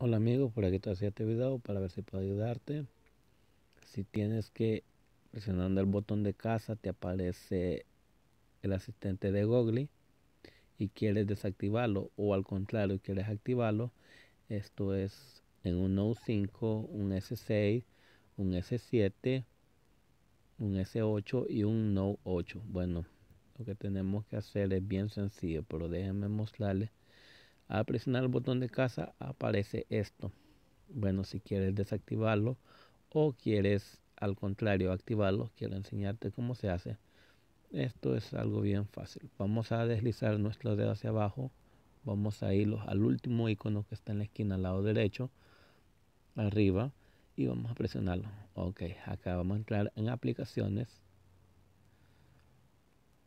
Hola amigos, por aquí te hacía este video para ver si puedo ayudarte. Si tienes que presionando el botón de casa te aparece el asistente de Google y quieres desactivarlo o al contrario quieres activarlo. Esto es en un Note 5, un S6, un S7, un S8 y un Note 8. Bueno, lo que tenemos que hacer es bien sencillo, pero déjenme mostrarles al presionar el botón de casa aparece esto. Bueno, si quieres desactivarlo o quieres al contrario activarlo, quiero enseñarte cómo se hace. Esto es algo bien fácil. Vamos a deslizar nuestro dedo hacia abajo. Vamos a ir al último icono que está en la esquina al lado derecho, arriba, y vamos a presionarlo. Ok, acá vamos a entrar en aplicaciones.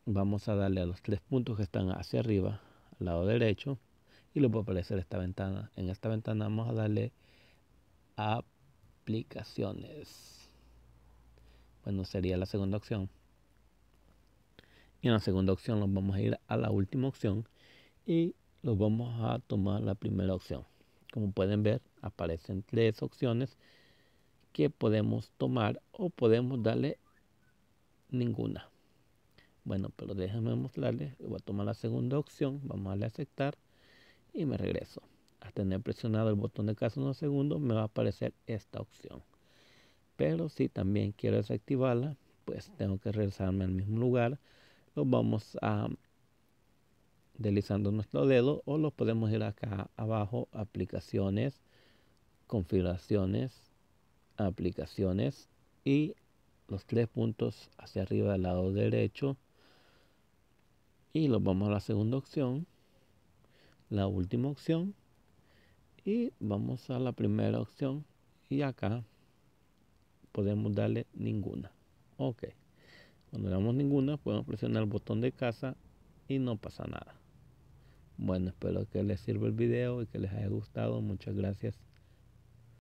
Vamos a darle a los tres puntos que están hacia arriba, al lado derecho y lo va aparecer esta ventana. En esta ventana vamos a darle aplicaciones. Bueno, sería la segunda opción. Y en la segunda opción nos vamos a ir a la última opción y los vamos a tomar la primera opción. Como pueden ver, aparecen tres opciones que podemos tomar o podemos darle ninguna. Bueno, pero déjenme mostrarles. Voy a tomar la segunda opción. Vamos a darle a aceptar y me regreso. Al tener presionado el botón de caso unos segundos me va a aparecer esta opción. Pero si también quiero desactivarla, pues tengo que regresarme al mismo lugar. Lo vamos a deslizando nuestro dedo o lo podemos ir acá abajo, aplicaciones, configuraciones, aplicaciones y los tres puntos hacia arriba del lado derecho y lo vamos a la segunda opción la última opción y vamos a la primera opción y acá podemos darle ninguna ok cuando le damos ninguna podemos presionar el botón de casa y no pasa nada bueno espero que les sirva el video y que les haya gustado muchas gracias